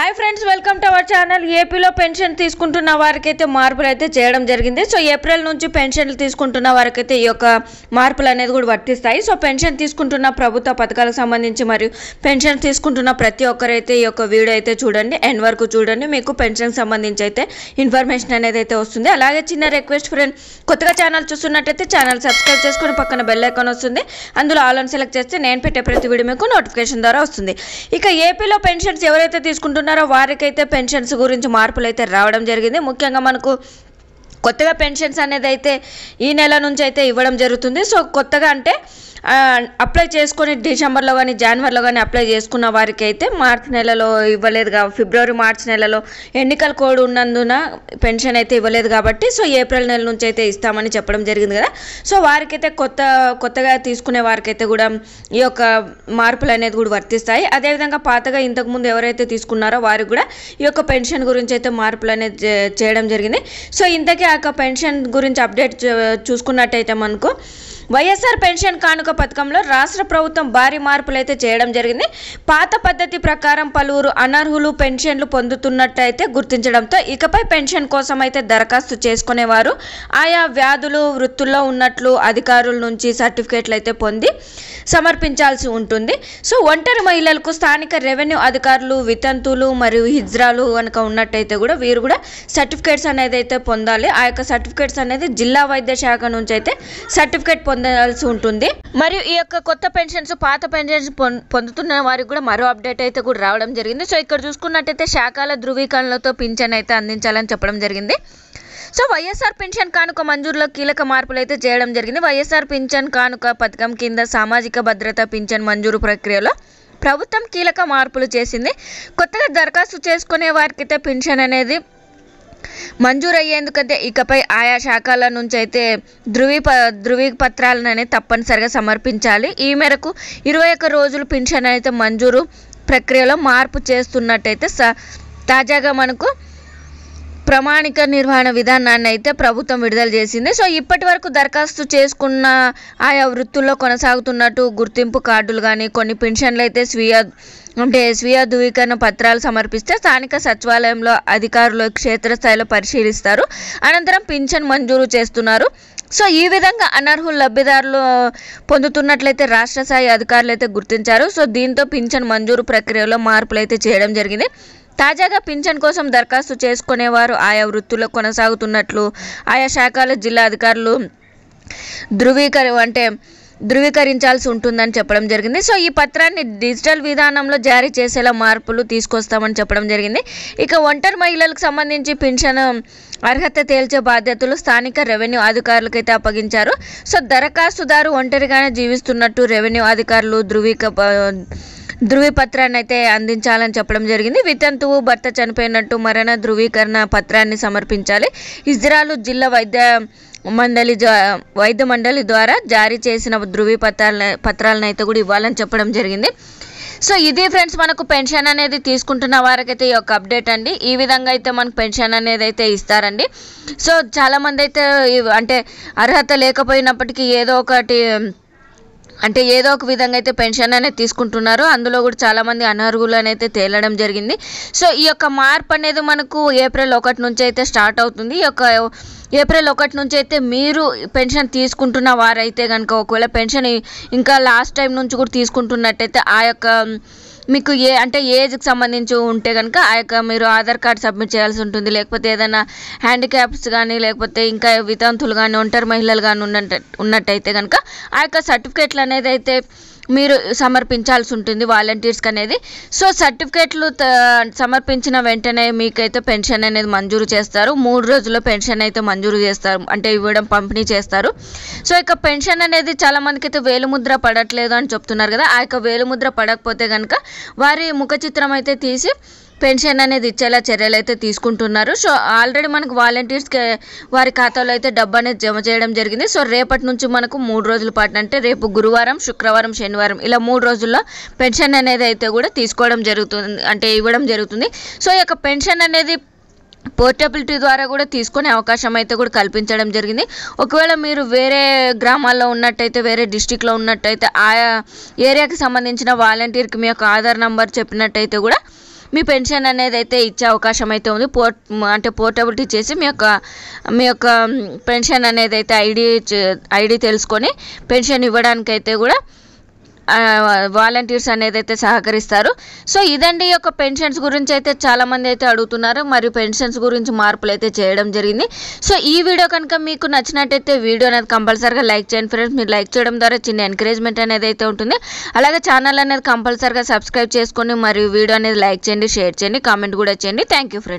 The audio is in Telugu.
hi friends welcome to our channel ఏపీలో పెన్షన్ తీసుకుంటున్న వారికైతే మార్పులు అయితే చేయడం జరిగింది సో ఏప్రిల్ నుంచి పెన్షన్లు తీసుకుంటున్న వారికైతే ఈ యొక్క మార్పులు అనేది కూడా వర్తిస్తాయి సో పెన్షన్ తీసుకుంటున్న ప్రభుత్వ పథకాలకు సంబంధించి మరియు పెన్షన్ తీసుకుంటున్న ప్రతి ఒక్కరైతే ఈ యొక్క వీడియో అయితే చూడండి ఎండ్ వరకు చూడండి మీకు పెన్షన్కి సంబంధించి అయితే ఇన్ఫర్మేషన్ అనేది అయితే వస్తుంది అలాగే చిన్న రిక్వెస్ట్ ఫ్రెండ్ కొత్తగా ఛానల్ చూస్తున్నట్టయితే ఛానల్ సబ్స్క్రైబ్ చేసుకుని పక్కన బెల్ ఐకాన్ వస్తుంది అందులో ఆల్ సెలెక్ట్ చేస్తే నేను పెట్టే ప్రతి వీడియో మీకు నోటిఫికేషన్ ద్వారా వస్తుంది ఇక ఏపీలో పెన్షన్స్ ఎవరైతే తీసుకుంటున్నారో ఉన్నారో వారికైతే పెన్షన్స్ గురించి మార్పులు అయితే రావడం జరిగింది ముఖ్యంగా మనకు కొత్తగా పెన్షన్స్ అనేది అయితే ఈ నెల నుంచి అయితే ఇవ్వడం జరుగుతుంది సో కొత్తగా అంటే అప్లై చేసుకొని డిసెంబర్లో కానీ జనవరిలో కానీ అప్లై చేసుకున్న వారికి అయితే మార్చ్ నెలలో ఇవ్వలేదు కాబట్టి ఫిబ్రవరి మార్చ్ నెలలో ఎన్నికల కోడ్ ఉన్నందున పెన్షన్ అయితే ఇవ్వలేదు కాబట్టి సో ఏప్రిల్ నెల నుంచి అయితే ఇస్తామని చెప్పడం జరిగింది కదా సో వారికైతే కొత్త కొత్తగా తీసుకునే వారికైతే కూడా ఈ యొక్క మార్పులు అనేది కూడా వర్తిస్తాయి అదేవిధంగా పాతగా ఇంతకుముందు ఎవరైతే తీసుకున్నారో వారికి కూడా ఈ యొక్క పెన్షన్ గురించి అయితే మార్పులు అనేది చేయడం జరిగింది సో ఇంతకీ ఆ పెన్షన్ గురించి అప్డేట్ చూసుకున్నట్టయితే మనకు వైఎస్ఆర్ పెన్షన్ కానుక పథకంలో రాష్ట్ర ప్రభుత్వం భారీ మార్పులైతే చేయడం జరిగింది పాత పద్ధతి ప్రకారం పలువురు అనర్హులు పెన్షన్లు పొందుతున్నట్టయితే గుర్తించడంతో ఇకపై పెన్షన్ కోసం అయితే దరఖాస్తు చేసుకునేవారు ఆయా వ్యాధులు వృత్తుల్లో ఉన్నట్లు అధికారుల నుంచి సర్టిఫికేట్లు అయితే పొంది సమర్పించాల్సి ఉంటుంది సో ఒంటరి మహిళలకు స్థానిక రెవెన్యూ అధికారులు వితంతులు మరియు హిజ్రాలు కనుక ఉన్నట్టయితే కూడా వీరు కూడా సర్టిఫికేట్స్ అనేది అయితే పొందాలి ఆ యొక్క సర్టిఫికేట్స్ అనేది జిల్లా వైద్య శాఖ నుంచి అయితే సర్టిఫికేట్ పొంది పొందాల్సి ఉంటుంది మరియు ఈ యొక్క కొత్త పెన్షన్స్ పాత పెన్షన్స్ పొందుతున్న వారికి కూడా మరో అప్డేట్ అయితే కూడా రావడం జరిగింది సో ఇక్కడ చూసుకున్నట్టయితే శాఖల ధృవీకరణలతో పింఛన్ అయితే అందించాలని చెప్పడం జరిగింది సో వైఎస్ఆర్ పెన్షన్ కానుక మంజూరులో కీలక మార్పులు అయితే చేయడం జరిగింది వైఎస్ఆర్ పింఛన్ కానుక పథకం కింద సామాజిక భద్రత పింఛన్ మంజూరు ప్రక్రియలో ప్రభుత్వం కీలక మార్పులు చేసింది కొత్తగా దరఖాస్తు చేసుకునే వారికైతే పెన్షన్ అనేది మంజూరు అయ్యేందుకంటే ఇకపై ఆయా శాఖల నుంచి అయితే ధృవీ అనేది తప్పనిసరిగా సమర్పించాలి ఈ మేరకు ఇరవై ఒక్క రోజులు పింఛన్ అయితే మంజూరు ప్రక్రియలో మార్పు చేస్తున్నట్టయితే తాజాగా మనకు ప్రమాణిక నిర్వహణ విధానాన్ని అయితే ప్రభుత్వం విడుదల చేసింది సో ఇప్పటి వరకు దరఖాస్తు చేసుకున్న ఆయా వృత్తుల్లో కొనసాగుతున్నట్టు గుర్తింపు కార్డులు కానీ కొన్ని పెన్షన్లు అయితే స్వీయ అంటే స్వీయ ధృవీకరణ పత్రాలు సమర్పిస్తే స్థానిక సచివాలయంలో అధికారులు క్షేత్రస్థాయిలో పరిశీలిస్తారు అనంతరం పింఛన్ మంజూరు చేస్తున్నారు సో ఈ విధంగా అనర్హులు లబ్ధిదారులు పొందుతున్నట్లయితే రాష్ట్ర స్థాయి అధికారులు అయితే గుర్తించారు సో దీంతో పింఛన్ మంజూరు ప్రక్రియలో మార్పులు అయితే చేయడం జరిగింది తాజాగా పింఛన్ కోసం దరఖాస్తు చేసుకునేవారు ఆయా వృత్తుల్లో కొనసాగుతున్నట్లు ఆయా శాఖల జిల్లా అధికారులు ధృవీకరి అంటే ధృవీకరించాల్సి ఉంటుందని చెప్పడం జరిగింది సో ఈ పత్రాన్ని డిజిటల్ విధానంలో జారీ చేసేలా మార్పులు తీసుకొస్తామని చెప్పడం జరిగింది ఇక ఒంటరి మహిళలకు సంబంధించి పింఛను అర్హత తేల్చే బాధ్యతలు స్థానిక రెవెన్యూ అధికారులకైతే అప్పగించారు సో దరఖాస్తుదారు ఒంటరిగానే జీవిస్తున్నట్టు రెవెన్యూ అధికారులు ధృవీక ధృవీపత్రాన్ని అయితే అందించాలని చెప్పడం జరిగింది వితంతువు భర్త చనిపోయినట్టు మరణ ధృవీకరణ పత్రాన్ని సమర్పించాలి ఇజ్రాలు జిల్లా వైద్య మండలి వైద్య మండలి ద్వారా జారీ చేసిన ధృవీపత్రాల పత్రాలను అయితే కూడా ఇవ్వాలని చెప్పడం జరిగింది సో ఇది ఫ్రెండ్స్ మనకు పెన్షన్ అనేది తీసుకుంటున్న వారికైతే ఈ యొక్క అప్డేట్ అండి ఈ విధంగా అయితే మనకు పెన్షన్ అనేది అయితే ఇస్తారండి సో చాలామంది అయితే అంటే అర్హత లేకపోయినప్పటికీ ఏదో ఒకటి అంటే ఏదో ఒక విధంగా అయితే పెన్షన్ అనేది తీసుకుంటున్నారు అందులో కూడా చాలామంది అనర్హులు అయితే తేలడం జరిగింది సో ఈ యొక్క మార్పు అనేది మనకు ఏప్రిల్ ఒకటి నుంచి అయితే స్టార్ట్ అవుతుంది ఈ యొక్క ఏప్రిల్ ఒకటి నుంచి అయితే మీరు పెన్షన్ తీసుకుంటున్న వారైతే కనుక ఒకవేళ పెన్షన్ ఇంకా లాస్ట్ టైం నుంచి కూడా తీసుకుంటున్నట్టయితే ఆ యొక్క మీకు ఏ అంటే ఏజ్కి సంబంధించి ఉంటే కనుక ఆ యొక్క మీరు ఆధార్ కార్డ్ సబ్మిట్ చేయాల్సి ఉంటుంది లేకపోతే ఏదైనా హ్యాండిక్యాప్స్ కానీ లేకపోతే ఇంకా వితంతులు కానీ ఒంటరి మహిళలు కానీ ఉన్నట్టు ఉన్నట్టయితే కనుక ఆ యొక్క సర్టిఫికేట్లు అనేది అయితే మీరు సమర్పించాల్సి ఉంటుంది వాలంటీర్స్కి అనేది సో సర్టిఫికేట్లు సమర్పించిన వెంటనే మీకైతే పెన్షన్ అనేది మంజూరు చేస్తారు మూడు రోజుల్లో పెన్షన్ అయితే మంజూరు చేస్తారు అంటే ఇవ్వడం పంపిణీ చేస్తారు సో ఇక పెన్షన్ అనేది చాలామందికి అయితే వేలుముద్ర పడట్లేదు అని చెప్తున్నారు కదా ఆ యొక్క వేలుముద్ర పడకపోతే కనుక వారి ముఖ చిత్రం అయితే తీసి పెన్షన్ అనేది ఇచ్చేలా చర్యలు అయితే తీసుకుంటున్నారు సో ఆల్రెడీ మనకు వాలంటీర్స్కి వారి ఖాతాలో అయితే డబ్బు అనేది జమ చేయడం జరిగింది సో రేపటి నుంచి మనకు మూడు రోజుల పాటు అంటే రేపు గురువారం శుక్రవారం శనివారం ఇలా మూడు రోజుల్లో పెన్షన్ అనేది అయితే కూడా తీసుకోవడం జరుగుతుంది అంటే ఇవ్వడం జరుగుతుంది సో ఈ యొక్క పెన్షన్ అనేది పోర్టబిలిటీ ద్వారా కూడా తీసుకునే అవకాశం అయితే కూడా కల్పించడం జరిగింది ఒకవేళ మీరు వేరే గ్రామాల్లో ఉన్నట్టయితే వేరే డిస్టిక్లో ఉన్నట్టయితే ఆయా ఏరియాకి సంబంధించిన వాలంటీర్కి మీ యొక్క ఆధార్ నంబర్ చెప్పినట్టయితే కూడా మీ పెన్షన్ అనేది అయితే ఇచ్చే అవకాశం అయితే ఉంది పోర్ట్ అంటే పోర్టబిలిటీ చేసి మీ యొక్క మీ యొక్క పెన్షన్ అనేది అయితే ఐడి ఐడి తెలుసుకొని పెన్షన్ ఇవ్వడానికైతే కూడా వాలంటీర్స్ అనేది అయితే సహకరిస్తారు సో ఇదండి యొక్క పెన్షన్స్ గురించి అయితే చాలామంది అయితే అడుగుతున్నారు మరియు పెన్షన్స్ గురించి మార్పులు అయితే చేయడం జరిగింది సో ఈ వీడియో కనుక మీకు నచ్చినట్టయితే వీడియో అనేది కంపల్సరీగా లైక్ చేయండి ఫ్రెండ్స్ మీరు లైక్ చేయడం ద్వారా చిన్న ఎంకరేజ్మెంట్ అనేది అయితే ఉంటుంది అలాగే ఛానల్ అనేది కంపల్సరీగా సబ్స్క్రైబ్ చేసుకొని మరియు వీడియో అనేది లైక్ చేయండి షేర్ చేయండి కామెంట్ కూడా చేయండి థ్యాంక్ ఫ్రెండ్స్